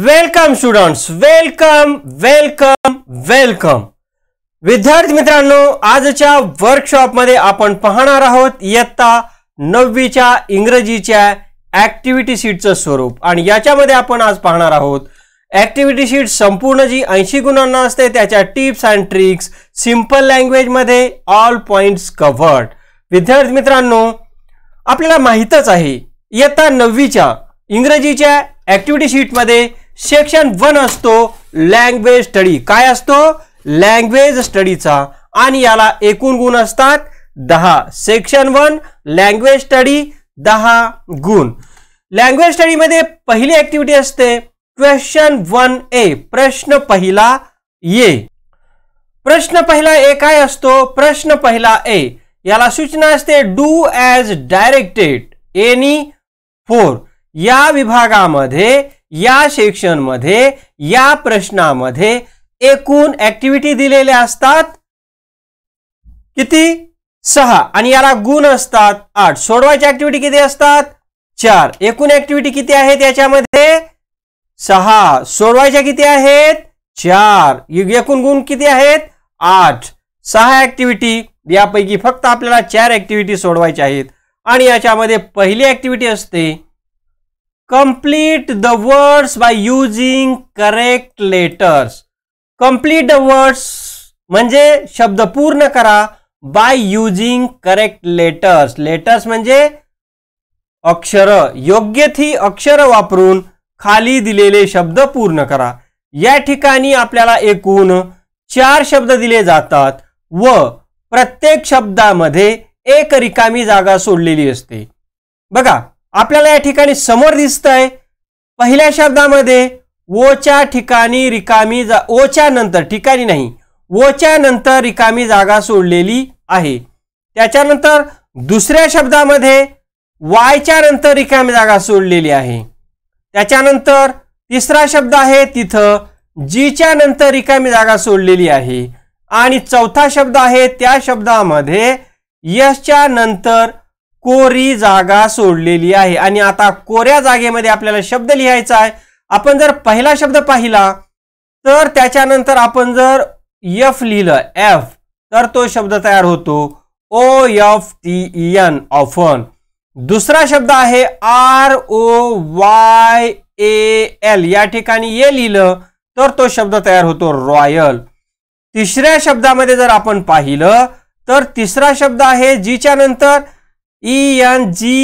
welcome students welcome welcome welcome विद्यार्थी मित्रांनो आजच्या वर्कशॉपमध्ये आपण पाहणार आहोत इयत्ता नववीच्या इंग्रजीच्या ॲक्टिव्हिटी शीटचं स्वरूप आणि याच्यामध्ये आपण आज पाहणार आहोत ॲक्टिव्हिटी शीट संपूर्ण जी ऐंशी गुणांना असते त्याच्या टिप्स अँड ट्रिक्स सिम्पल लँग्वेजमध्ये ऑल पॉइंट्स कव्हर्ड विद्यार्थी मित्रांनो आपल्याला माहीतच आहे इयत्ता नववीच्या इंग्रजीच्या ॲक्टिव्हिटी शीटमध्ये सेक्शन वन असतो लँग्वेज स्टडी काय असतो लँग्वेज स्टडीचा आणि याला एकूण गुण असतात दहा सेक्शन वन लँग्वेज स्टडी दहा गुण लँग्वेज स्टडीमध्ये पहिली ऍक्टिव्हिटी असते क्वेश्चन वन ए प्रश्न पहिला ये प्रश्न पहिला ए काय असतो प्रश्न पहिला ए याला सूचना असते do as directed any four या विभागामध्ये या सेक्शनमध्ये या प्रश्नामध्ये एकूण ऍक्टिव्हिटी दिलेल्या असतात किती सहा आणि याला गुण असतात आठ सोडवायच्या ऍक्टिव्हिटी किती असतात चार एकूण ऍक्टिव्हिटी किती आहेत याच्यामध्ये सहा सोडवायच्या किती आहेत चार एकूण गुण किती आहेत आठ सहा ऍक्टिव्हिटी यापैकी फक्त आपल्याला चार ऍक्टिव्हिटी सोडवायच्या आहेत आणि याच्यामध्ये पहिली ऍक्टिव्हिटी असते Complete the words by using correct letters Complete the words म्हणजे शब्द पूर्ण करा by using correct letters letters म्हणजे अक्षर योग्य थी अक्षर वापरून खाली दिलेले शब्द पूर्ण करा या ठिकाणी आपल्याला एकूण चार शब्द दिले जातात व प्रत्येक शब्दामध्ये एक रिकामी जागा सोडलेली असते बघा आपल्याला या ठिकाणी समोर दिसतंय पहिल्या शब्दामध्ये ओच्या ठिकाणी रिकामी जा ओच्या नंतर ठिकाणी नाही ओच्या नंतर रिकामी जागा सोडलेली आहे त्याच्यानंतर दुसऱ्या शब्दामध्ये वायच्या नंतर रिकामी जागा सोडलेली आहे त्याच्यानंतर तिसरा शब्द आहे तिथं जीच्या नंतर रिकामी जागा सोडलेली आहे आणि चौथा शब्द आहे त्या शब्दामध्ये यशच्या नंतर कोरी जागा सोडलेली आहे आणि आता कोऱ्या जागेमध्ये आपल्याला शब्द लिहायचा आहे आपण जर पहिला शब्द पाहिला तर त्याच्यानंतर आपण जर एफ लिहिलं एफ तर तो शब्द तयार होतो O F T E N दुसरा शब्द आहे R O Y A L या ठिकाणी ए लिहिलं तर तो शब्द तयार होतो रॉयल तिसऱ्या शब्दामध्ये जर आपण पाहिलं तर तिसरा शब्द आहे जीच्या नंतर ई एन जी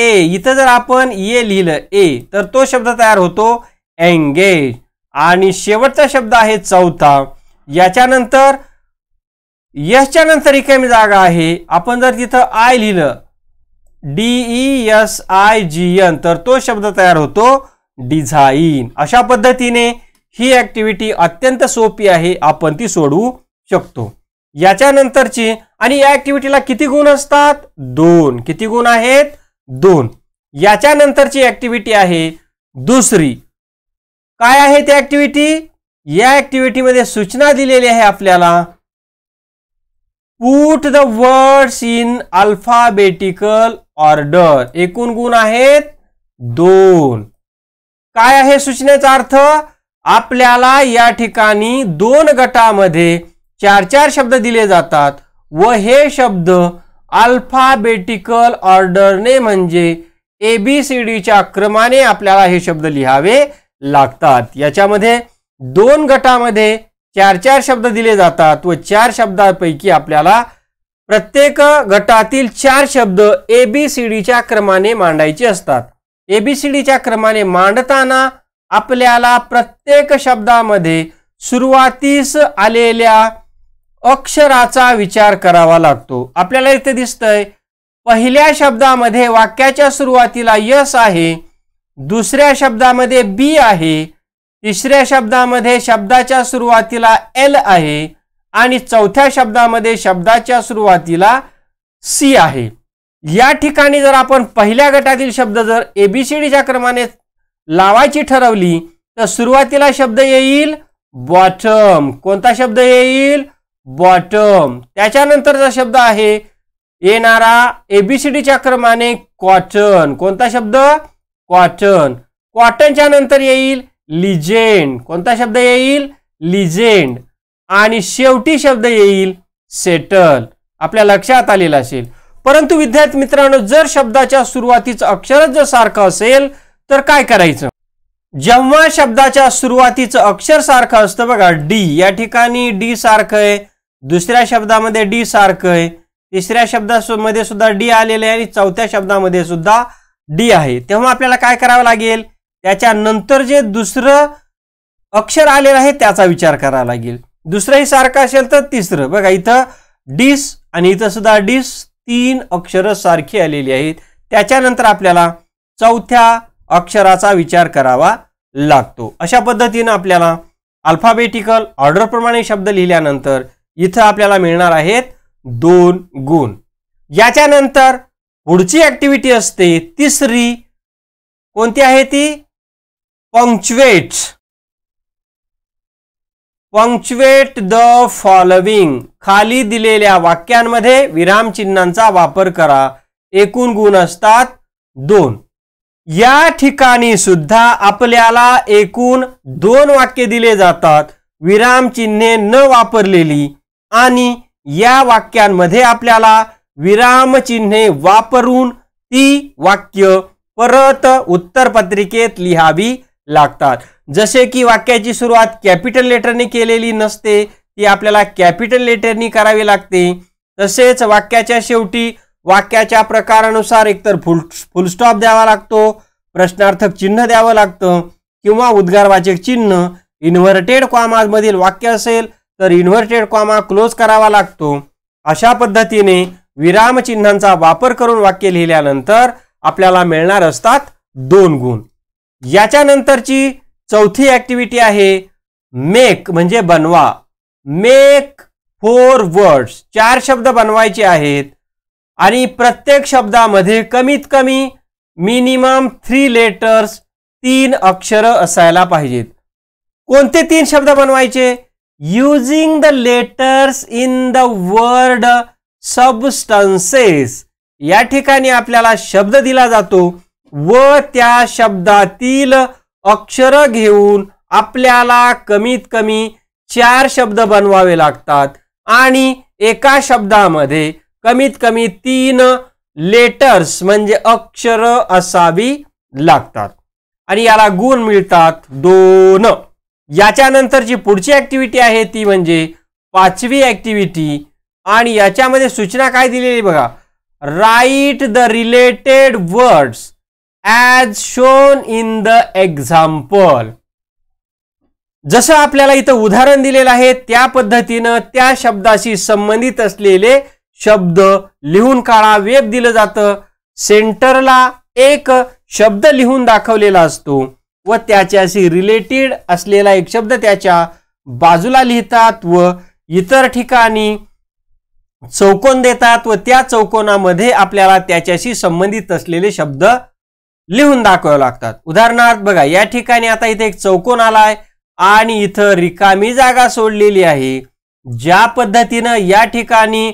ए इथं जर आपण ए e लिहिलं ए तर तो शब्द तयार होतो एंगेज आणि शेवटचा शब्द आहे चौथा याच्यानंतर यशच्या नंतर मी जागा आहे आपण जर तिथं आय लिहिलं E S I G N तर तो शब्द तयार होतो डिझाईन अशा पद्धतीने ही ऍक्टिव्हिटी अत्यंत सोपी आहे आपण ती सोडवू शकतो याच्यानंतरची आणि या ऍक्टिव्हिटीला किती गुण असतात दोन किती गुण आहेत दोन याच्यानंतरची ऍक्टिव्हिटी आहे दुसरी काय आहे ती ऍक्टिव्हिटी या ऍक्टिव्हिटीमध्ये सूचना दिलेली आहे आपल्याला put the words in alphabetical order एकूण गुण आहेत दोन काय आहे सूचनेचा अर्थ आपल्याला या ठिकाणी दोन गटामध्ये चार चार शब्द दिले जातात व हे शब्द अल्फाबेटिकल ऑर्डरने म्हणजे ए बी सी डीच्या क्रमाने आपल्याला हे शब्द लिहावे लागतात याच्यामध्ये दोन गटामध्ये चार चार शब्द दिले जातात व चार शब्दापैकी आपल्याला प्रत्येक गटातील चार शब्द एबीसीडीच्या क्रमाने मांडायचे असतात एबीसीडीच्या क्रमाने मांडताना आपल्याला प्रत्येक शब्दामध्ये सुरुवातीस आलेल्या अक्षराचा विचार करावा लागतो आपल्याला इथे दिसतंय पहिल्या शब्दामध्ये वाक्याच्या सुरुवातीला यस आहे दुसऱ्या शब्दामध्ये बी आहे तिसऱ्या शब्दामध्ये शब्दाच्या सुरुवातीला एल आहे आणि चौथ्या शब्दामध्ये शब्दाच्या सुरुवातीला सी आहे या ठिकाणी जर आपण पहिल्या गटातील शब्द जर एबीसीडीच्या क्रमाने लावायची ठरवली तर सुरुवातीला शब्द येईल बॉटम कोणता शब्द येईल बॉटम त्याच्यानंतरचा शब्द आहे येणारा एबीसीडीच्या क्रमाने कॉटन कोणता शब्द कॉटन कॉटनच्या नंतर येईल लिजेंड कोणता शब्द येईल लिजेंड आणि शेवटी शब्द येईल सेटल आपल्या लक्षात आलेला असेल परंतु विद्यार्थी मित्रांनो जर शब्दाच्या सुरुवातीचं अक्षरच जर सारखं असेल तर काय करायचं जेव्हा शब्दाच्या सुरुवातीचं अक्षर सारखं असतं बघा डी या ठिकाणी डी सारखं आहे दुसऱ्या शब्दामध्ये डी सारखं आहे तिसऱ्या शब्दामध्ये सुद्धा डी आलेलं आहे आणि चौथ्या शब्दामध्ये सुद्धा डी आहे तेव्हा आपल्याला काय करावं लागेल त्याच्यानंतर जे दुसरं अक्षर आलेलं आहे त्याचा विचार करावा लागेल दुसरंही सारखं असेल तर तिसरं बघा इथं डीस आणि इथं सुद्धा डीस तीन अक्षरं सारखी आलेली आहेत त्याच्यानंतर आपल्याला चौथ्या अक्षराचा विचार करावा लागतो अशा पद्धतीनं आपल्याला अल्फाबेटिकल ऑर्डरप्रमाणे शब्द लिहिल्यानंतर इथं आपल्याला मिळणार आहेत दोन गुण याच्यानंतर पुढची ऍक्टिव्हिटी असते तिसरी कोणती आहे ती पंक्च्युएट पंक्च्युएट द फॉलोविंग खाली दिलेल्या वाक्यांमध्ये विरामचिन्हांचा वापर करा एकूण गुण असतात दोन या ठिकाणी सुद्धा आपल्याला एकूण दोन वाक्य दिले जातात विरामचिन्हे न वापरलेली आणि या वाक्यांमध्ये आपल्याला विरामचिन्हे वापरून ती वाक्य परत उत्तरपत्रिकेत लिहावी लागतात जसे की वाक्याची सुरुवात कॅपिटल लेटरने केलेली नसते ती आपल्याला कॅपिटल लेटरनी करावी लागते तसेच वाक्याच्या शेवटी वाक्याच्या प्रकारानुसार एकतर फुल फुलस्टॉप द्यावा लागतो प्रश्नार्थक चिन्ह द्यावं लागतं किंवा उद्गारवाचक चिन्ह इन्व्हर्टेड कॉमाजमधील वाक्य असेल तर इन्व्हर्टेड कॉमा क्लोज करावा लागतो अशा पद्धतीने विरामचिन्हांचा वापर करून वाक्य लिहिल्यानंतर आपल्याला मिळणार असतात दोन गुण याच्यानंतरची चौथी ॲक्टिव्हिटी आहे मेक म्हणजे बनवा मेक फोर वर्ड्स चार शब्द बनवायचे आहेत आणि प्रत्येक शब्दामध्ये कमीत कमी मिनिमम थ्री लेटर्स तीन अक्षरं असायला पाहिजेत कोणते तीन शब्द बनवायचे using the letters in the word substances या ठिकाणी आपल्याला शब्द दिला जातो व त्या शब्दातील अक्षर घेऊन आपल्याला कमीत कमी चार शब्द बनवावे लागतात आणि एका शब्दामध्ये कमीत कमी तीन लेटर्स म्हणजे अक्षर असावी लागतात आणि याला गुण मिळतात दोन याच्यानंतर जी पुढची ॲक्टिव्हिटी आहे ती म्हणजे पाचवी ॲक्टिव्हिटी आणि याच्यामध्ये सूचना काय दिलेली बघा write the related words as shown in the example जसं आपल्याला इथं उदाहरण दिलेलं आहे त्या पद्धतीनं त्या शब्दाशी संबंधित असलेले शब्द लिहून काढा वेब दिलं जातं सेंटरला एक शब्द लिहून दाखवलेला असतो व त्याच्याशी रिलेटेड असलेला एक शब्द त्याच्या बाजूला लिहितात व इतर ठिकाणी चौकोन देतात व त्या चौकोनामध्ये आपल्याला त्याच्याशी संबंधित असलेले शब्द लिहून दाखवावे लागतात उदाहरणार्थ बघा या ठिकाणी आता इथे एक चौकोन आलाय आणि इथं रिकामी जागा सोडलेली आहे ज्या पद्धतीनं या ठिकाणी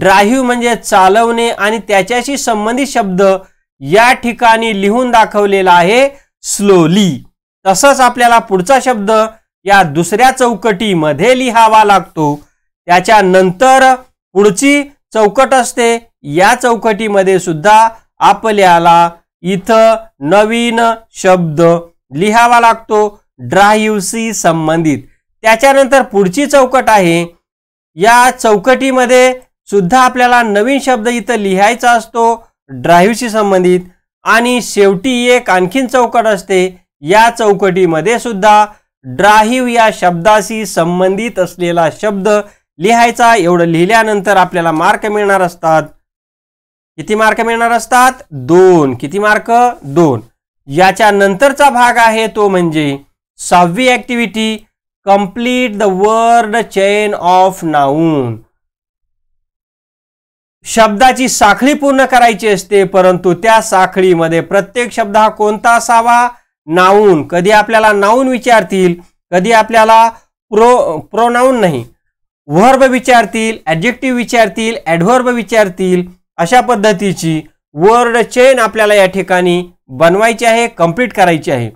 ड्राईव्ह म्हणजे चालवणे आणि त्याच्याशी संबंधित शब्द या ठिकाणी लिहून दाखवलेला आहे स्लोली तसंच आपल्याला पुढचा शब्द या दुसऱ्या चौकटीमध्ये लिहावा लागतो त्याच्यानंतर पुढची चौकट असते या चौकटीमध्ये सुद्धा आपल्याला इथं नवीन शब्द लिहावा लागतो ड्राईव्हशी संबंधित त्याच्यानंतर पुढची चौकट आहे या चौकटीमध्ये सुद्धा आपल्याला नवीन शब्द इथं लिहायचा असतो ड्राईव्हशी संबंधित आणि शेवटी एक आणखीन चौकट असते या चौकटीमध्ये सुद्धा ड्राहिव या शब्दाशी संबंधित असलेला शब्द लिहायचा एवढं लिहिल्यानंतर आपल्याला मार्क मिळणार असतात किती मार्क मिळणार असतात दोन किती मार्क दोन याच्या नंतरचा भाग आहे तो म्हणजे सहावी activity complete the word chain of noun शब्दाची साखळी पूर्ण करायची असते परंतु त्या साखळीमध्ये प्रत्येक शब्द हा कोणता असावा नाऊन कधी आपल्याला नाऊन विचारतील कधी आपल्याला प्रो प्रोनाऊन नाही व्हर्ब विचारतील ॲडजेक्टिव्ह विचारतील ऍडव्हर्ब विचारतील अशा पद्धतीची वर्ड चेन आपल्याला या ठिकाणी बनवायची आहे कंप्लीट करायची आहे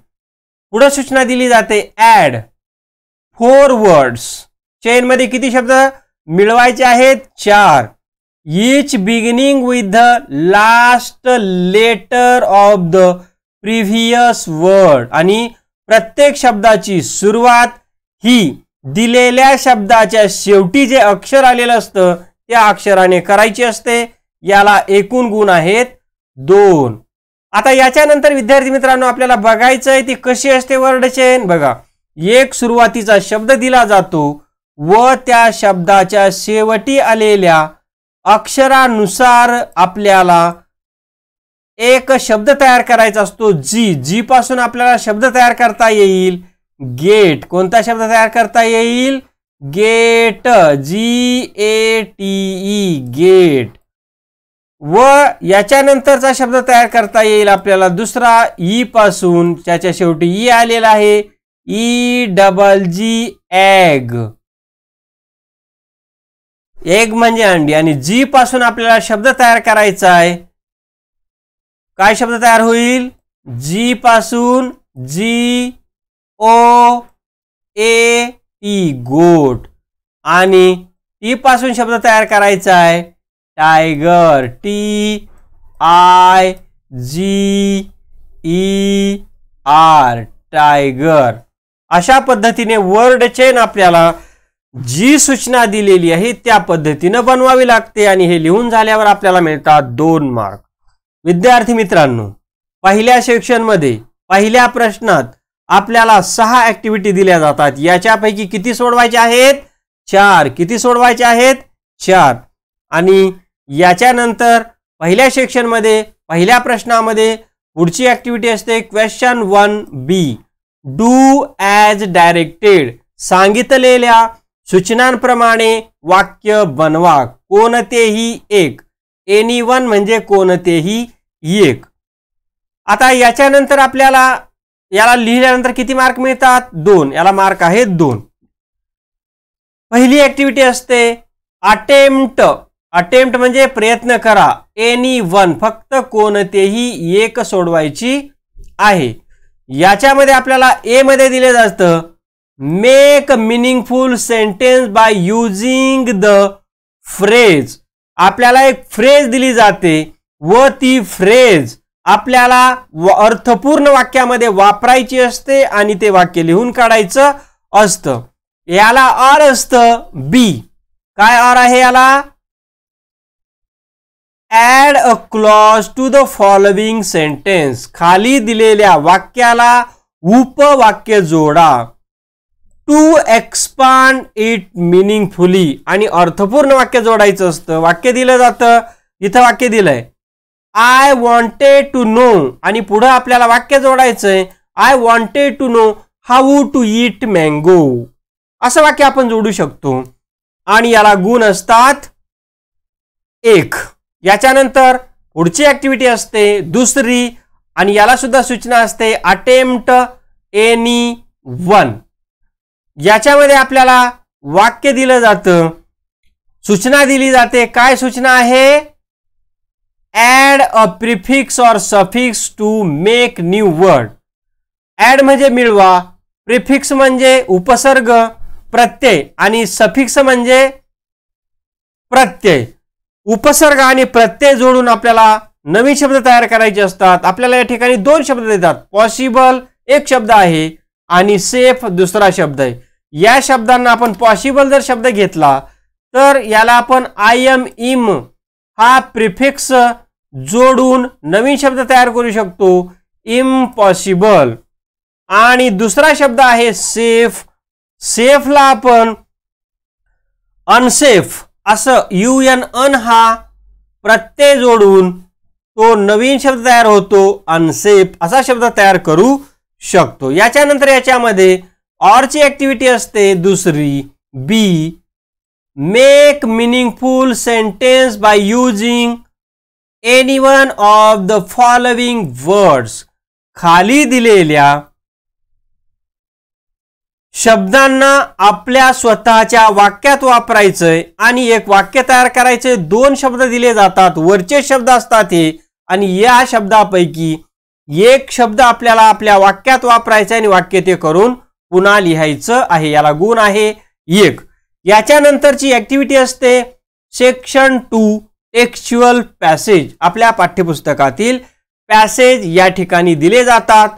पुढे सूचना दिली जाते ॲड फोर वर्ड्स चेनमध्ये किती शब्द मिळवायचे आहेत चार each beginning with the last letter of the previous word आणि प्रत्येक शब्दाची सुरुवात ही दिलेल्या शब्दाच्या शेवटी जे अक्षर आलेलं असतं त्या अक्षराने करायची असते याला एकूण गुण आहेत दोन आता याच्यानंतर विद्यार्थी मित्रांनो आपल्याला बघायचं आहे ती कशी असते वर्ड चेन बघा एक सुरुवातीचा शब्द दिला जातो व त्या शब्दाच्या शेवटी आलेल्या अक्षरानुसार आपल्याला एक शब्द तयार करायचा असतो जी जी पासून आपल्याला शब्द तयार करता येईल गेट कोणता शब्द तयार करता येईल gate G A T E gate व याच्यानंतरचा शब्द तयार करता येईल आपल्याला दुसरा ई पासून त्याच्या शेवटी ई आलेला आहे ई डबल जी एग एक म्हणजे अंडी आणि जी पासून आपल्याला शब्द तयार करायचा आहे काय शब्द तयार होईल जी पासून जी ओ ए टी गोट आणि टी पासून शब्द तयार करायचा आहे tiger T I G E R tiger अशा पद्धतीने वर्ड चेन आपल्याला जी सूचना दिलेली आहे त्या पद्धतीनं बनवावी लागते आणि हे लिहून झाल्यावर आपल्याला मिळतात दोन मार्क विद्यार्थी मित्रांनो पहिल्या सेक्शनमध्ये पहिल्या प्रश्नात आपल्याला सहा ऍक्टिव्हिटी दिल्या जातात याच्यापैकी किती सोडवायचे आहेत चार किती सोडवायचे आहेत चार आणि याच्यानंतर पहिल्या सेक्शनमध्ये पहिल्या प्रश्नामध्ये पुढची ऍक्टिव्हिटी असते question one B do as directed सांगितलेल्या सूचनांप्रमाणे वाक्य बनवा कोणतेही एक एनी वन म्हणजे कोणतेही एक आता याच्यानंतर आपल्याला याला लिहिल्यानंतर किती मार्क मिळतात दोन याला मार्क आहेत दोन पहिली ऍक्टिव्हिटी असते अटेम्प्ट अटेम्प्ट म्हणजे प्रयत्न करा एनी वन फक्त कोणतेही एक सोडवायची आहे याच्यामध्ये आपल्याला ए मध्ये दिलं जातं make a meaningful sentence by using the phrase आपल्याला एक फ्रेज दिली जाते व ती फ्रेज आपल्याला अर्थपूर्ण वाक्यामध्ये वापरायची असते आणि ते वाक्य लिहून काढायचं असतं याला आर असतं बी काय आर आहे याला add a clause to the following sentence खाली दिलेल्या वाक्याला उपवाक्य जोडा टू एक्सपांड इट मिनिंगफुली आणि अर्थपूर्ण वाक्य जोडायचं असतं वाक्य दिलं जातं इथं वाक्य दिलंय आय वॉन्टेड टू नो आणि पुढं आपल्याला वाक्य जोडायचंय I wanted to know how to eat mango असं वाक्य आपण जोडू शकतो आणि याला गुण असतात एक याच्यानंतर पुढची ऍक्टिव्हिटी असते दुसरी आणि याला सुद्धा सूचना असते अटेम्प्ट एनी वन याच्यामध्ये आपल्याला वाक्य दिलं जातं सूचना दिली जाते काय सूचना आहे add a prefix or suffix to make new word add म्हणजे मिळवा प्रिफिक्स म्हणजे उपसर्ग प्रत्यय आणि सफिक्स म्हणजे प्रत्यय उपसर्ग आणि प्रत्यय जोडून आपल्याला नवीन शब्द तयार करायचे असतात आपल्याला या ठिकाणी दोन शब्द देतात पॉसिबल एक शब्द आहे आणि सेफ दुसरा शब्द आहे या शब्दांना आपण पॉसिबल जर शब्द घेतला तर याला आपण आय एम इम हा प्रिफिक्स जोडून नवीन शब्द तयार करू शकतो इम्पॉसिबल आणि दुसरा शब्द आहे सेफ सेफला आपण अनसेफ असं यू एन अन हा प्रत्यय जोडून तो नवीन शब्द तयार होतो अनसेफ असा शब्द तयार करू शकतो याच्यानंतर याच्यामध्ये ऑरची ऍक्टिव्हिटी असते दुसरी B make meaningful sentence by using any one of the following words खाली दिलेल्या शब्दांना आपल्या स्वतःच्या वाक्यात वापरायचंय आणि एक वाक्य तयार करायचे दोन शब्द दिले जातात वरचे शब्द असतात हे आणि या शब्दापैकी एक शब्द आपल्याला आपल्या वाक्यात वापरायचा आणि वाक्य ते करून पुन्हा लिहायचं आहे याला गुण आहे एक याच्यानंतरची ऍक्टिव्हिटी असते सेक्शन टू टेक्स्च्युअल पॅसेज आपल्या पाठ्यपुस्तकातील पॅसेज या ठिकाणी दिले जातात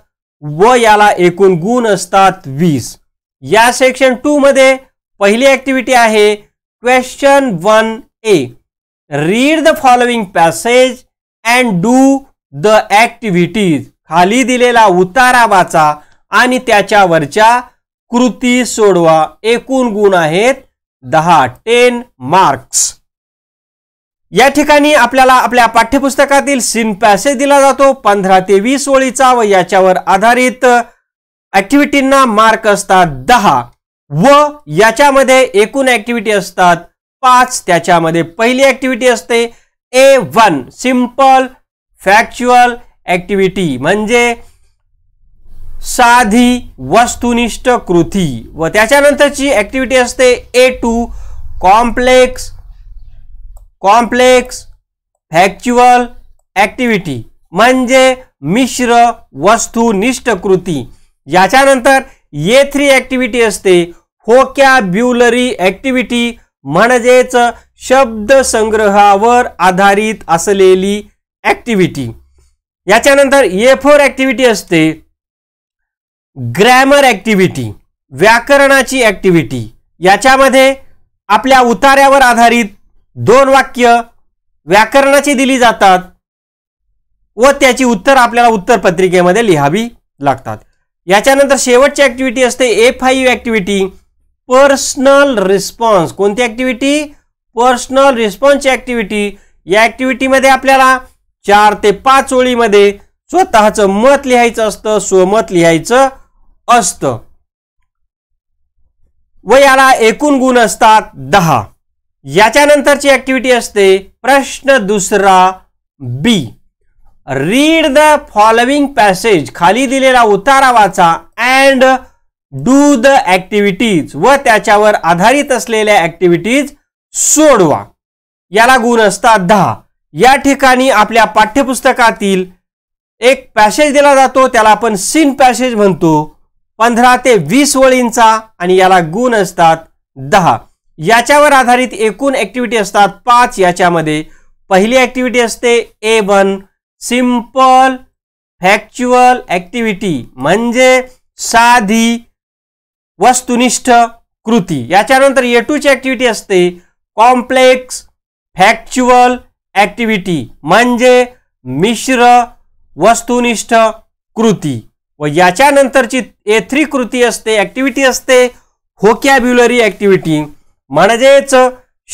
व याला एकूण गुण असतात वीस या सेक्शन टू मध्ये पहिली ऍक्टिव्हिटी आहे question one A read the following passage and do the activities खाली दिलेला उतारा वाचा आणि त्याच्यावरच्या कृती सोडवा एकूण गुण आहेत दहा टेन मार्क्स या ठिकाणी आपल्याला आपल्या पाठ्यपुस्तकातील सीन पॅसेज दिला जातो पंधरा ते वीस ओळीचा व याच्यावर आधारित ऍक्टिव्हिटींना मार्क असतात दहा व याच्यामध्ये एकूण ऍक्टिव्हिटी असतात पाच त्याच्यामध्ये पहिली ऍक्टिव्हिटी असते A one simple factual activity म्हणजे साधी वस्तुनिष्ठ कृती व त्याच्यानंतरची ॲक्टिव्हिटी असते A two complex complex factual activity म्हणजे मिश्र वस्तुनिष्ठ कृती याच्यानंतर ए थ्री ॲक्टिव्हिटी असते होक्या ब्युलरी ॲक्टिव्हिटी म्हणजेच संग्रहावर आधारित असलेली ॲक्टिव्हिटी याच्यानंतर ए फोर ॲक्टिव्हिटी असते ग्रॅमर ऍक्टिव्हिटी व्याकरणाची ऍक्टिव्हिटी याच्यामध्ये आपल्या उतार्यावर आधारित दोन वाक्य व्याकरणाची दिली जातात व त्याची उत्तर आपल्याला उत्तर पत्रिकेमध्ये लिहावी लागतात याच्यानंतर शेवटची ऍक्टिव्हिटी असते A five activity personal response कोणती ऍक्टिव्हिटी पर्सनल रिस्पॉन्सची ऍक्टिव्हिटी या ॲक्टिव्हिटीमध्ये आपल्याला चार ते पाच ओळीमध्ये स्वतःच मत लिहायचं असतं स्वमत लिहायचं असतं व याला एकूण गुण असतात दहा याच्यानंतरची ऍक्टिव्हिटी असते प्रश्न दुसरा B read the following passage खाली दिलेला उतारा वाचा अँड डू द ऍक्टिव्हिटीज व त्याच्यावर आधारित असलेल्या ऍक्टिव्हिटीज सोडवा याला गुण असतात दहा या ठिकाणी आपल्या पाठ्यपुस्तकातील एक पॅसेज दिला जातो त्याला आपण सीन पॅसेज म्हणतो पंधरा ते वीस वळींचा आणि याला गुण असतात दहा याच्यावर आधारित एकूण ॲक्टिव्हिटी असतात पाच याच्यामध्ये पहिली ॲक्टिव्हिटी असते A one simple factual activity म्हणजे साधी वस्तुनिष्ठ कृती याच्यानंतर ए टूची ॲक्टिव्हिटी असते कॉम्प्लेक्स फॅक्च्युअल ॲक्टिव्हिटी म्हणजे मिश्र वस्तुनिष्ठ कृती व याच्यानंतरची ए थ्री कृती असते ॲक्टिव्हिटी असते होकॅब्युलरी ॲक्टिव्हिटी म्हणजेच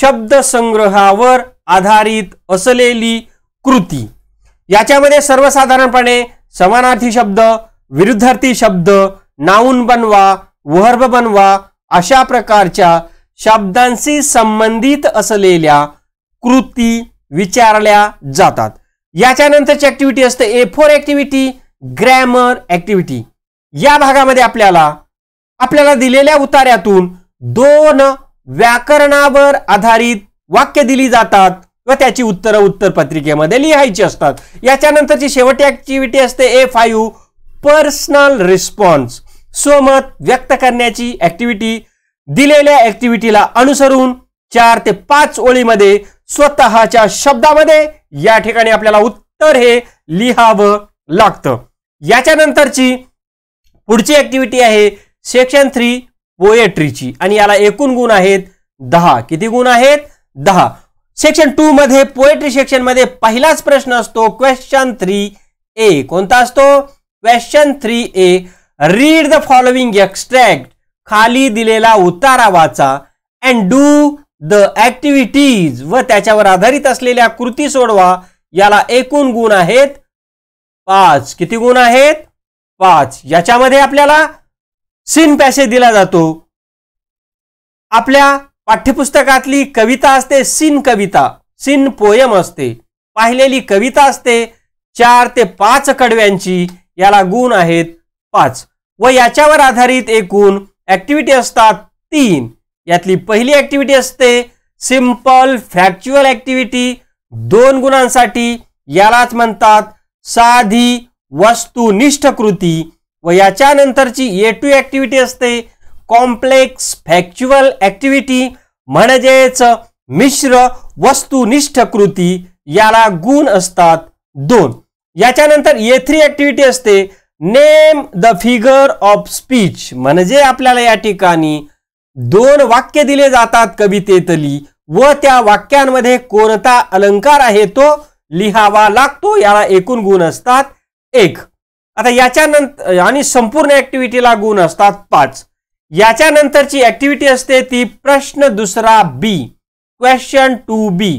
शब्दसंग्रहावर आधारित असलेली कृती याच्यामध्ये सर्वसाधारणपणे समानार्थी शब्द विरुद्धार्थी शब्द नाऊन बनवा वर्ब बनवा अशा प्रकारच्या शब्दांशी संबंधित असलेल्या कृती विचारल्या जातात याच्यानंतरची ऍक्टिव्हिटी असते A four activity grammar activity या भागामध्ये आपल्याला आपल्याला दिलेल्या उतार्यातून दोन व्याकरणावर आधारित वाक्य दिली जातात व त्याची उत्तरं पत्रिकेमध्ये लिहायची असतात याच्यानंतरची शेवटी ऍक्टिव्हिटी असते ए फायू पर्सनल रिस्पॉन्स स्वमत व्यक्त करण्याची ऍक्टिव्हिटी दिलेल्या ऍक्टिव्हिटीला अनुसरून चार ते पाच ओळीमध्ये स्वतःच्या शब्दामध्ये या ठिकाणी आपल्याला उत्तर हे लिहावं लागतं याच्यानंतरची पुढची ऍक्टिव्हिटी आहे सेक्शन थ्री पोएट्रीची आणि याला एकूण गुण आहेत दहा किती गुण आहेत दहा सेक्शन टू मध्ये पोएट्री मध्ये पहिलाच प्रश्न असतो क्वेश्चन थ्री ए कोणता असतो question three A read the following extract खाली दिलेला उतारा वाचा अँड डू द ॲक्टिव्हिटीज व त्याच्यावर आधारित असलेल्या कृती सोडवा याला एकूण गुण आहेत पाच किती गुण आहेत पाच याच्यामध्ये आपल्याला सीन पॅसेज दिला जातो आपल्या पाठ्यपुस्तकातली कविता असते सीन कविता सीन पोयम असते पाहिलेली कविता असते चार ते पाच कडव्यांची याला गुण आहेत पाच व याच्यावर आधारित एकूण ॲक्टिव्हिटी असतात तीन यातली पहिली ऍक्टिव्हिटी असते सिम्पल फॅक्च्युअल ऍक्टिव्हिटी दोन गुणांसाठी यालाच म्हणतात साधी वस्तुनिष्ठ कृती व याच्यानंतरची ए टू ॲक्टिव्हिटी असते कॉम्प्लेक्स फॅक्च्युअल ॲक्टिव्हिटी म्हणजेच मिश्र वस्तुनिष्ठ कृती याला गुण असतात दोन याच्यानंतर ए थ्री ॲक्टिव्हिटी असते name the figure of speech म्हणजे आपल्याला या ठिकाणी दोन वाक्य दिले जातात कवितेतली व त्या वाक्यांमध्ये कोणता अलंकार आहे तो लिहावा लागतो याला एकूण गुण असतात एक आता याच्यानंतर आणि संपूर्ण ऍक्टिव्हिटीला गुण असतात पाच याच्यानंतरची ऍक्टिव्हिटी असते ती प्रश्न दुसरा B question two B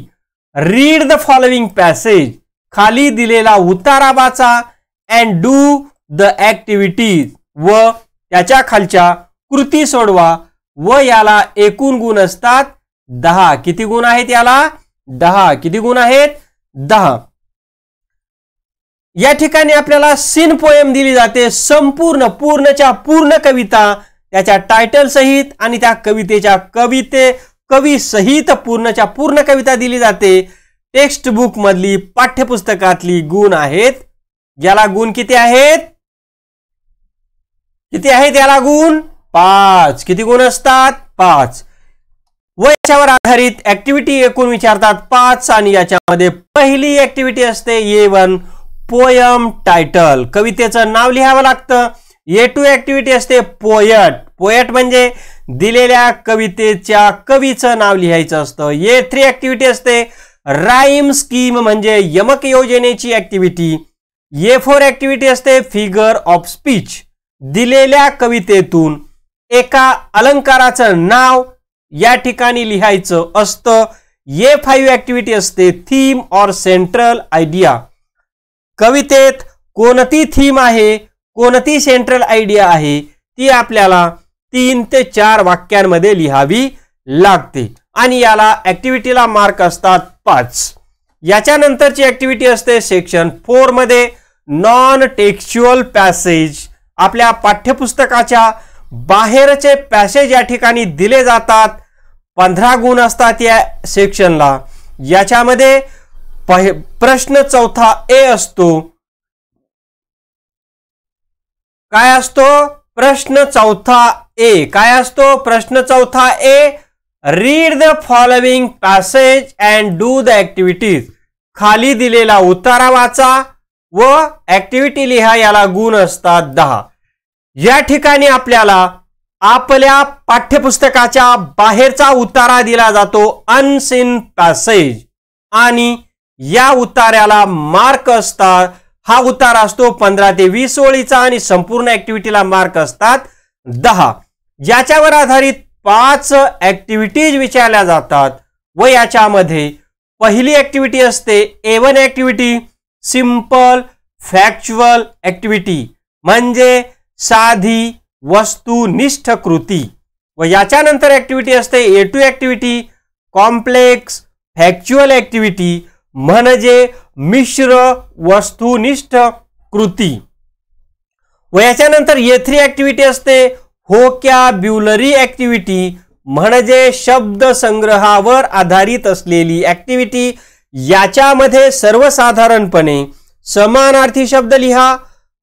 read the following passage खाली दिलेला उतारा वाचा अँड डू द ऍक्टिव्हिटीज व त्याच्या खालच्या कृती सोडवा व याला एकूण गुण असतात दहा किती गुण आहेत याला दहा किती गुण आहेत दहा या ठिकाणी आपल्याला सिन पोयम दिली जाते संपूर्ण पूर्णच्या पूर्ण कविता त्याच्या टायटल सहित आणि त्या कवितेच्या कविते कवी सहित पूर्णच्या पूर्ण कविता दिली जाते टेक्स्टबुक मधली पाठ्यपुस्तकातली गुण आहेत याला गुण किती आहेत किती आहेत याला गुण पाच किती गुण असतात पाच व याच्यावर आधारित ऍक्टिव्हिटी एकूण विचारतात पाच आणि याच्यामध्ये पहिली ऍक्टिव्हिटी असते ए वन पोयम टायटल कवितेचं नाव लिहावं लागतं ए टू ऍक्टिव्हिटी असते पोयट पोयट म्हणजे दिलेल्या कवितेच्या कवीचं नाव लिहायचं असतं ए थ्री ऍक्टिव्हिटी असते राईम स्कीम म्हणजे यमक योजनेची ऍक्टिव्हिटी ए फोर ऍक्टिव्हिटी असते फिगर ऑफ स्पीच दिलेल्या कवितेतून एका अलंकाराचं नाव या ठिकाणी लिहायचं असतं ये फाईव्ह ऍक्टिव्हिटी असते थीम ऑर सेंट्रल आयडिया कवितेत कोणती थीम आहे कोणती सेंट्रल आयडिया आहे ती आपल्याला तीन ते चार वाक्यांमध्ये लिहावी लागते आणि याला ऍक्टिव्हिटीला मार्क असतात पाच याच्यानंतरची ऍक्टिव्हिटी असते सेक्शन फोरमध्ये नॉन टेक्स्च्युअल पॅसेज आपल्या पाठ्यपुस्तकाच्या बाहेरचे पॅसेज या ठिकाणी दिले जातात पंधरा गुण असतात या सेक्शनला याच्यामध्ये प्रश्न चौथा ए असतो काय असतो प्रश्न चौथा ए काय असतो प्रश्न चौथा A read the following passage and do the activities खाली दिलेला उतारा वाचा व ॲक्टिव्हिटी लिहा याला गुण असतात दहा या ठिकाणी आपल्याला आपल्या पाठ्यपुस्तकाच्या बाहेरचा उतारा दिला जातो अनसिन पॅसेज आणि या उतार्याला मार्क असतात हा उतारा असतो पंधरा ते वीस ओळीचा आणि संपूर्ण ऍक्टिव्हिटीला मार्क असतात दहा याच्यावर आधारित पाच ऍक्टिव्हिटीज विचारल्या जातात व याच्यामध्ये पहिली ऍक्टिव्हिटी असते A one activity simple factual activity म्हणजे साधी वस्तुनिष्ठ कृती व याच्यानंतर ॲक्टिव्हिटी असते A two activity complex factual activity म्हणजे मिश्र वस्तुनिष्ठ कृती व याच्यानंतर ए थ्री ॲक्टिव्हिटी असते होक्या ब्युलरी ॲक्टिव्हिटी म्हणजे शब्द संग्रहावर आधारित असलेली ॲक्टिव्हिटी याच्यामध्ये सर्वसाधारणपणे समानार्थी शब्द लिहा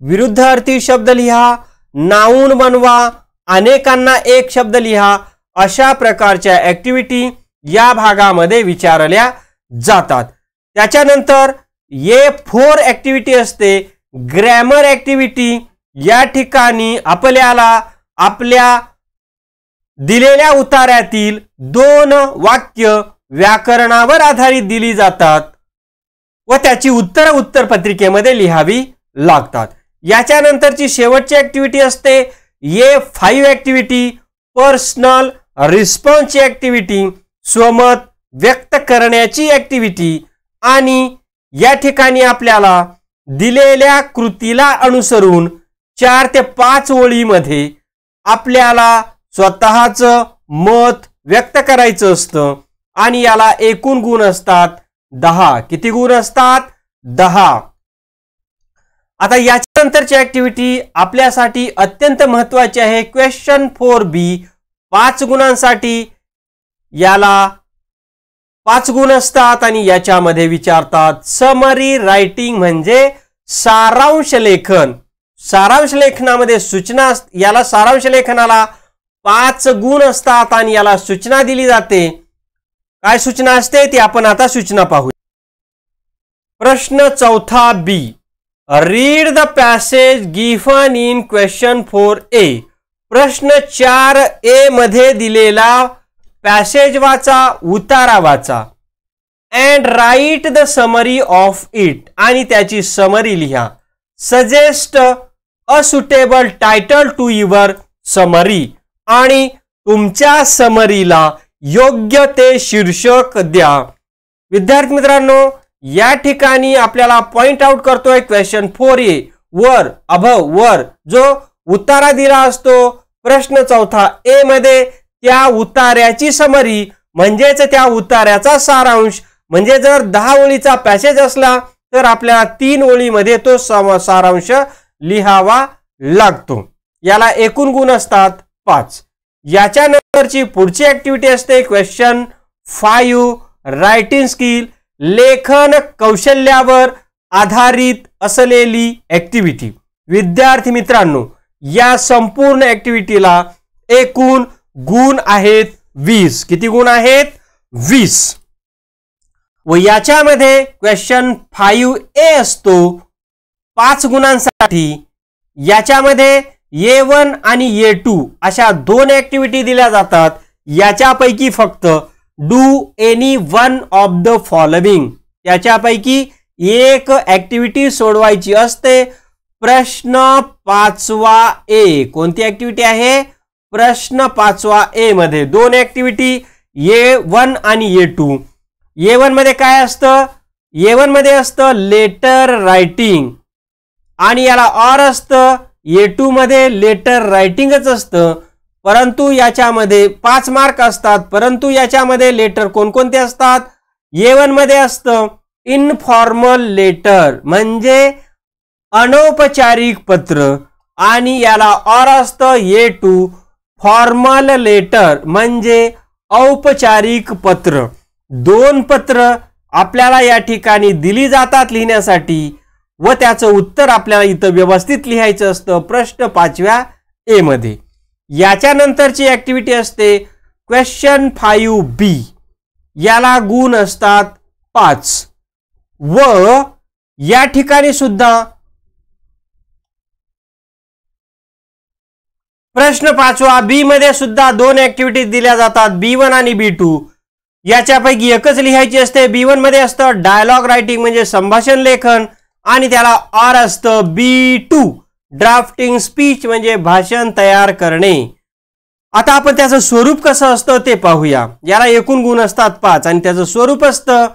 विरुद्धार्थी शब्द लिहा नाऊन बनवा अनेकांना एक शब्द लिहा अशा प्रकारच्या ॲक्टिव्हिटी या भागामध्ये विचारल्या जातात त्याच्यानंतर ये फोर ॲक्टिव्हिटी असते ग्रॅमर ॲक्टिव्हिटी या ठिकाणी आपल्याला आपल्या दिलेल्या उतार्यातील दोन वाक्य व्याकरणावर आधारित दिली जातात व त्याची उत्तर उत्तरपत्रिकेमध्ये लिहावी लागतात याच्यानंतरची शेवटची ऍक्टिव्हिटी असते ए फाईव्ह ॲक्टिव्हिटी पर्सनल रिस्पॉन्सची ऍक्टिव्हिटी स्वमत व्यक्त करण्याची ऍक्टिव्हिटी आणि या ठिकाणी आपल्याला दिलेल्या कृतीला अनुसरून चार ते पाच ओळीमध्ये आपल्याला स्वतःचं मत व्यक्त करायचं असतं आणि याला एकूण गुण असतात दहा किती गुण असतात दहा आता या नंतरची ऍक्टिव्हिटी आपल्यासाठी अत्यंत महत्वाची आहे क्वेश्चन फोर बी पाच गुणांसाठी याला पाच गुण असतात आणि याच्यामध्ये विचारतात समरी रायटिंग म्हणजे सारांश लेखन सारांश लेखनामध्ये सूचना याला सारांश लेखनाला पाच गुण असतात आणि याला सूचना दिली जाते काय सूचना असते ती आपण आता सूचना पाहू प्रश्न चौथा B read the passage given in question four A प्रश्न चार ए मध्ये दिलेला पैसेज वाचा उतारा वाचा and write the summary of it आणि त्याची समरी लिहा suggest a suitable title to your summary आणि तुमच्या समरीला योग्य ते शीर्षक द्या विद्यार्थी मित्रांनो या ठिकाणी आपल्याला पॉइंट आउट करतोय क्वेश्चन फोर ए वर अभव वर जो उतारा दिला असतो प्रश्न चौथा ए मध्ये त्या उतार्याची समरी म्हणजेच त्या उतार्याचा सारांश म्हणजे जर दहा ओळीचा पॅसेज असला तर आपल्याला तीन ओळीमध्ये तो सारांश लिहावा लागतो याला एकूण गुण असतात पाच याच्यानंतरची पुढची ऍक्टिव्हिटी असते क्वेश्चन फाईव्ह रायटिंग स्किल लेखन कौशल्यावर आधारित असलेली ऍक्टिव्हिटी विद्यार्थी मित्रांनो या संपूर्ण ऍक्टिव्हिटीला एकूण गुण आहेत वीस किती गुण आहेत वीस व याच्यामध्ये क्वेश्चन फाईव्ह ए असतो पाच गुणांसाठी याच्यामध्ये ए वन आणि ए टू अशा दोन ऍक्टिव्हिटी दिल्या जातात याच्यापैकी फक्त do any one of the following त्याच्यापैकी एक ऍक्टिव्हिटी सोडवायची असते प्रश्न पाचवा ए कोणती ऍक्टिव्हिटी आहे प्रश्न पाचवा ए मध्ये दोन ऍक्टिव्हिटी ए वन आणि ए टू ए वन मध्ये काय असतं ए वन मध्ये असतं लेटर रायटिंग आणि याला ऑर असतं ए टू मध्ये लेटर रायटिंगच असतं परंतु याच्यामध्ये पाच मार्क असतात परंतु याच्यामध्ये लेटर कोणकोणते असतात येवन मध्ये असतं इनफॉर्मल लेटर म्हणजे अनौपचारिक पत्र आणि याला और असतं ये टू फॉर्मल लेटर म्हणजे औपचारिक पत्र दोन पत्र आपल्याला या ठिकाणी दिली जातात लिहिण्यासाठी व त्याचं उत्तर आपल्याला इथं व्यवस्थित लिहायचं असतं प्रश्न पाचव्या ए मध्ये याच्यानंतरची ऍक्टिव्हिटी असते क्वेश्चन फायू बी याला गुण असतात पाच व या ठिकाणी सुद्धा प्रश्न पाचवा बी मध्ये सुद्धा दोन ऍक्टिव्हिटीज दिल्या जातात बी वन आणि बी टू याच्यापैकी एकच लिहायची असते बी वन मध्ये असतं डायलॉग रायटिंग म्हणजे संभाषण लेखन आणि त्याला आर असतं बी टू ड्राफ्टिंग स्पीच म्हणजे भाषण तयार करणे आता आपण त्याचं स्वरूप कसं असतं ते पाहूया याला एकूण गुण असतात पाच आणि त्याचं स्वरूप असतं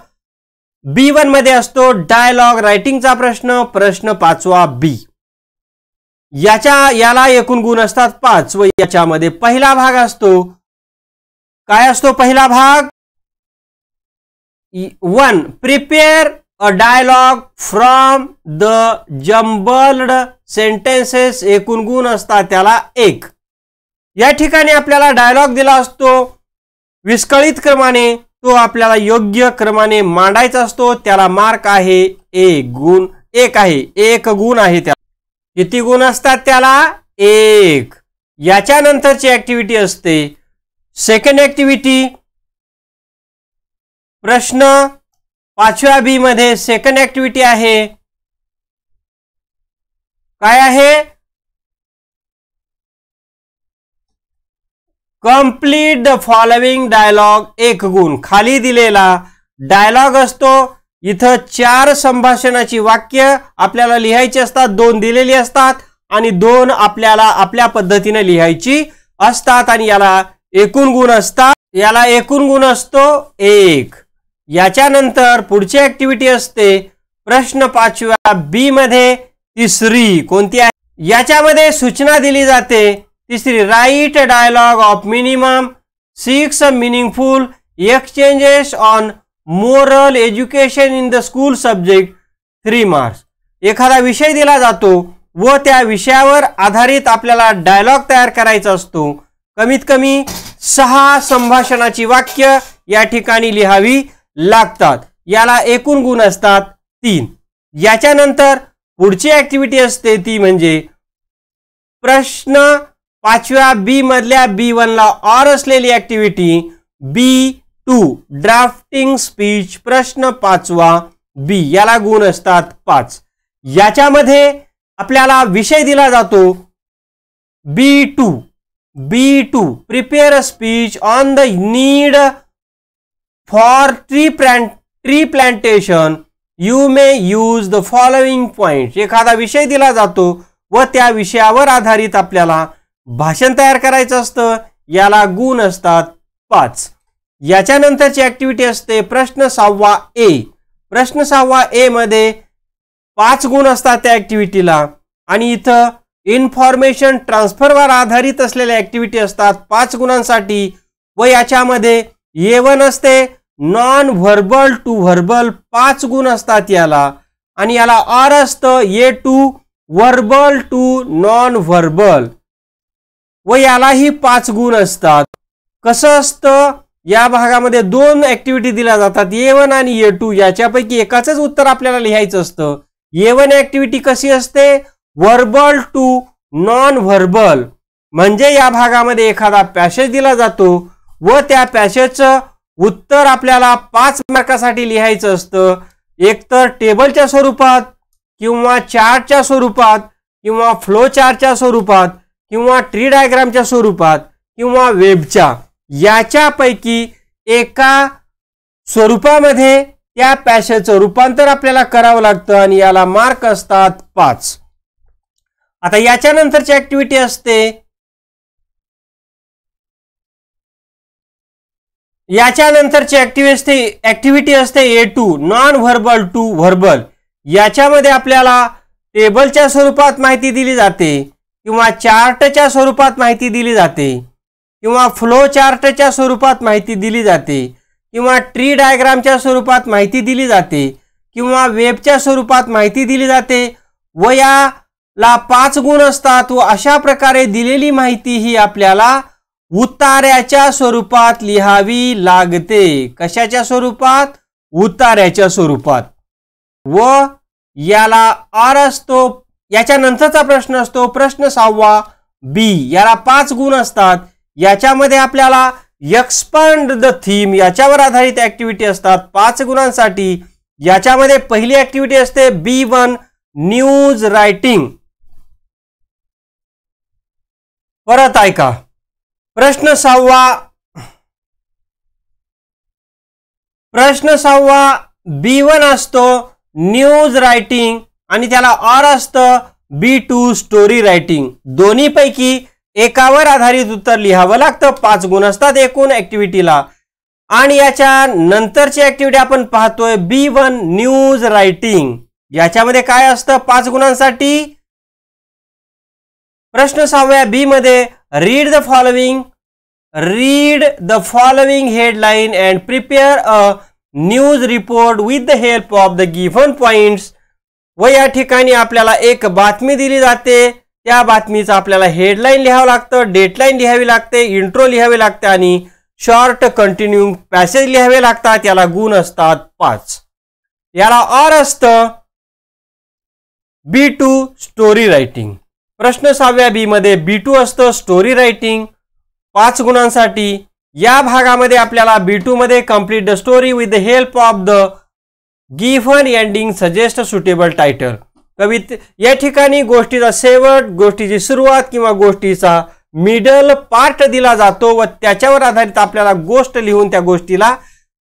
बी वन मध्ये असतो डायलॉग रायटिंगचा प्रश्न प्रश्न पाचवा बी याच्या याला एकूण गुण असतात पाच व याच्यामध्ये पहिला भाग असतो काय असतो पहिला भाग one e prepare a dialogue from the jumbled sentences एकूण गुण असतात त्याला एक या ठिकाणी आपल्याला डायलॉग दिला असतो विस्कळीत क्रमाने तो आपल्याला योग्य क्रमाने मांडायचा असतो त्याला मार्क आहे एक गुण एक आहे एक गुण आहे त्याला किती गुण असतात त्याला एक याच्यानंतरची ऍक्टिव्हिटी असते सेकंड ऍक्टिव्हिटी प्रश्न पाचव्या बी मध्ये सेकंड ऍक्टिव्हिटी आहे काय आहे कंप्लीट द फॉलोविंग डायलॉग एक गुण खाली दिलेला डायलॉग असतो इथं चार संभाषणाची वाक्य आपल्याला लिहायची असतात दोन दिलेली असतात आणि दोन आपल्याला आपल्या पद्धतीने लिहायची असतात आणि याला एकूण गुण असतात याला एकूण गुण असतो एक याच्यानंतर पुढची ऍक्टिव्हिटी असते प्रश्न पाचव्या बी मध्ये तिसरी कोणती आहे याच्यामध्ये सूचना दिली जाते तिसरी write dialogue of minimum six meaningful exchanges on moral education in the school subject three marks एखादा विषय दिला जातो व त्या विषयावर आधारित आपल्याला डायलॉग तयार करायचा असतो कमीत कमी सहा संभाषणाची वाक्य या ठिकाणी लिहावी लागतात याला एकूण गुण असतात तीन याच्यानंतर पुढची ऍक्टिव्हिटी असते ती म्हणजे प्रश्न पाचव्या बी मधल्या बी वनला ऑर असलेली activity B two drafting speech प्रश्न पाचवा बी याला गुण असतात पाच याच्यामध्ये आपल्याला विषय दिला जातो B two B two prepare speech on the need for tree plant tree plantation you may use the following point एखादा विषय दिला जातो व त्या विषयावर आधारित आपल्याला भाषण तयार करायचं असतं याला गुण असतात पाच याच्यानंतरची ऍक्टिव्हिटी असते प्रश्न सहावा ए प्रश्न सहावा ए मध्ये पाच गुण असतात त्या ऍक्टिव्हिटीला आणि इथं इन्फॉर्मेशन ट्रान्सफरवर आधारित असलेल्या ऍक्टिव्हिटी असतात पाच गुणांसाठी व याच्यामध्ये ये वन असते नॉन व्हर्बल टू व्हर्बल पाच गुण असतात याला आणि याला आर असतं A two verbal to non verbal व यालाही पाच गुण असतात कसं असतं या भागामध्ये दोन ऍक्टिव्हिटी दिल्या जातात ए वन आणि ए टू याच्यापैकी एकाच उत्तर आपल्याला लिहायचं असतं ए वन ऍक्टिव्हिटी कशी असते व्हर्बल टू नॉन व्हर्बल म्हणजे या भागामध्ये एखादा पॅसेज दिला जातो व त्या पॅसेजचं उत्तर आपल्याला पाच मार्कासाठी लिहायचं असतं एकतर टेबलच्या स्वरूपात किंवा चार्टच्या स्वरूपात किंवा फ्लो चार्टच्या स्वरूपात किंवा ट्री डायग्रामच्या स्वरूपात किंवा वेबच्या याच्यापैकी एका स्वरूपामध्ये त्या पॅशेचं रूपांतर आपल्याला करावं लागतं आणि याला मार्क असतात पाच आता याच्यानंतरची ऍक्टिव्हिटी असते याच्यानंतरची ऍक्टिव्ह असते ऍक्टिव्हिटी असते A two non verbal two verbal याच्यामध्ये आपल्याला टेबलच्या स्वरूपात माहिती दिली जाते किंवा चार्टच्या स्वरूपात माहिती दिली जाते किंवा फ्लो चार्टच्या स्वरूपात माहिती दिली जाते किंवा ट्री डायग्रामच्या स्वरूपात माहिती दिली जाते किंवा वेबच्या स्वरूपात माहिती दिली जाते व याला पाच गुण असतात व अशा प्रकारे दिलेली माहिती ही आपल्याला उतार्याच्या स्वरूपात लिहावी लागते कशाच्या स्वरूपात उतार्याच्या स्वरूपात व याला आर असतो नंतरचा प्रश्न असतो प्रश्न सहावा बी याला पाच गुण असतात याच्यामध्ये आपल्याला एक्सपांड द थीम याच्यावर आधारित ऍक्टिव्हिटी असतात पाच गुणांसाठी याच्यामध्ये पहिली ऍक्टिव्हिटी असते बी वन न्यूज रायटिंग परत ऐका प्रश्न सहावा प्रश्न सहावा बी वन असतो न्यूज रायटिंग आणि त्याला ऑर असतं बी टू स्टोरी रायटिंग दोन्हीपैकी एकावर आधारित उत्तर लिहावं लागतं पाच गुण असतात एकूण ऍक्टिव्हिटीला आणि याच्या नंतरची ऍक्टिव्हिटी आपण पाहतोय बी वन न्यूज रायटिंग याच्यामध्ये काय असतं पाच गुणांसाठी प्रश्न सहाव्या बी मध्ये read the following read the following headline and prepare a news report with the help of the given points व या ठिकाणी आपल्याला एक बातमी दिली जाते त्या बातमीचं आपल्याला हेडलाईन लिहावं लागतं डेटलाईन लिहावी लागते इंट्रो लिहावे लागते आणि शॉर्ट कंटिन्यू पॅसेज लिहावे लागतात याला गुण असतात पाच याला आर असतं बी टू स्टोरी रायटिंग प्रश्न सहाव्या बी मध्ये बी टू असतं स्टोरी रायटिंग पाच गुणांसाठी या भागामध्ये आपल्याला बी टू मध्ये complete the story with the help of the given ending suggest suitable title कवित या ठिकाणी गोष्टीचा शेवट गोष्टीची सुरुवात किंवा गोष्टीचा मिडल पार्ट दिला जातो व त्याच्यावर आधारित आपल्याला गोष्ट लिहून त्या गोष्टीला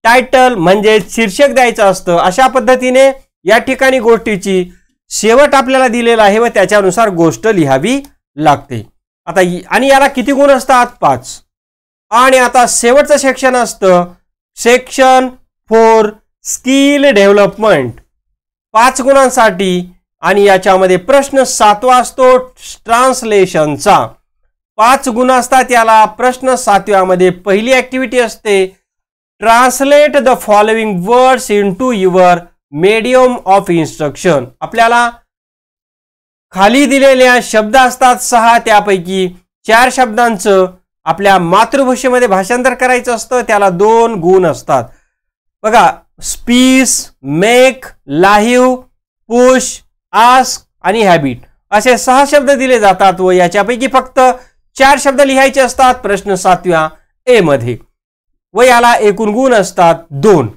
टायटल म्हणजे शीर्षक द्यायचं असतं अशा पद्धतीने या ठिकाणी गोष्टीची शेवट आपल्याला दिलेला आहे व त्याच्यानुसार गोष्ट लिहावी लागते आता आणि याला किती गुण असतात पाच आणि आता शेवटचं सेक्शन असतं सेक्शन फोर स्किल डेव्हलपमेंट पाच गुणांसाठी आणि याच्यामध्ये प्रश्न सातवा असतो ट्रान्सलेशनचा पाच गुण असतात याला प्रश्न सातव्यामध्ये पहिली ऍक्टिव्हिटी असते translate the following words into your medium of instruction आपल्याला खाली दिलेल्या शब्द असतात सहा त्यापैकी चार शब्दांचं आपल्या मातृभाषेमध्ये भाषांतर करायचं असतं त्याला दोन गुण असतात बघा स्पीस मेक लाहीव पुश आस्क आणि हॅबिट असे सहा शब्द दिले जातात व याच्यापैकी फक्त चार शब्द लिहायचे असतात प्रश्न सातव्या ए मध्ये व याला एकूण गुण असतात दोन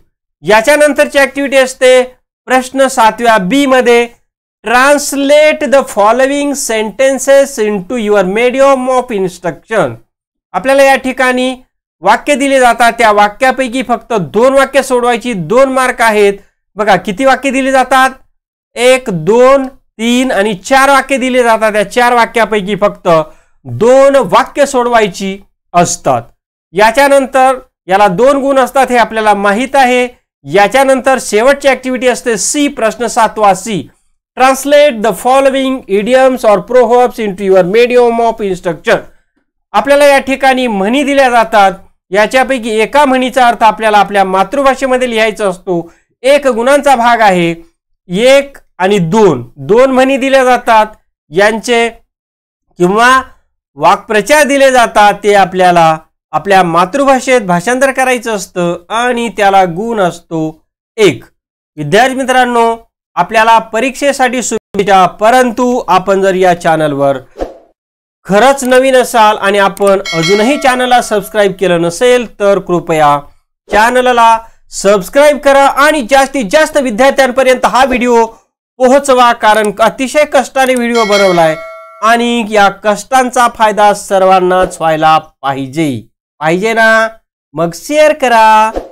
याच्यानंतरची ऍक्टिव्हिटी असते प्रश्न सातव्या बी मध्ये translate the following sentences into your medium of instruction आपल्याला या ठिकाणी वाक्य दिले जातात त्या वाक्यापैकी फक्त दोन वाक्य सोडवायची दोन मार्क आहेत बघा किती वाक्य दिली जातात एक दोन तीन आणि चार वाक्य दिले जातात त्या चार वाक्यापैकी फक्त दोन वाक्य सोडवायची असतात याच्यानंतर याला दोन गुण असतात हे आपल्याला माहीत आहे याच्यानंतर शेवटची ऍक्टिव्हिटी असते सी प्रश्न सातवा C translate the following idioms or proverbs into your medium of instruction आपल्याला या ठिकाणी म्हणी दिल्या जातात याच्यापैकी एका म्हणीचा अर्थ आपल्याला आपल्या मातृभाषेमध्ये लिहायचा असतो एक गुणांचा भाग आहे एक आणि दोन दोन म्हणी दिल्या जातात यांचे किंवा वाक्प्रचार दिले जातात ते आपल्याला आपल्या मातृभाषेत भाषांतर करायचं असतं आणि त्याला गुण असतो एक विद्यार्थी मित्रांनो आपल्याला परीक्षेसाठी सुविधा परंतु आपण जर या चॅनलवर खरंच नवीन असाल आणि आपण अजूनही चॅनलला सबस्क्राईब केलं नसेल तर कृपया चॅनलला सबस्क्राईब करा आणि जास्तीत जास्त विद्यार्थ्यांपर्यंत हा व्हिडिओ पोहोचवा कारण अतिशय कष्टाने व्हिडिओ बनवलाय आणि या कष्टांचा फायदा सर्वांनाच व्हायला पाहिजे पाहिजे ना मग शेअर करा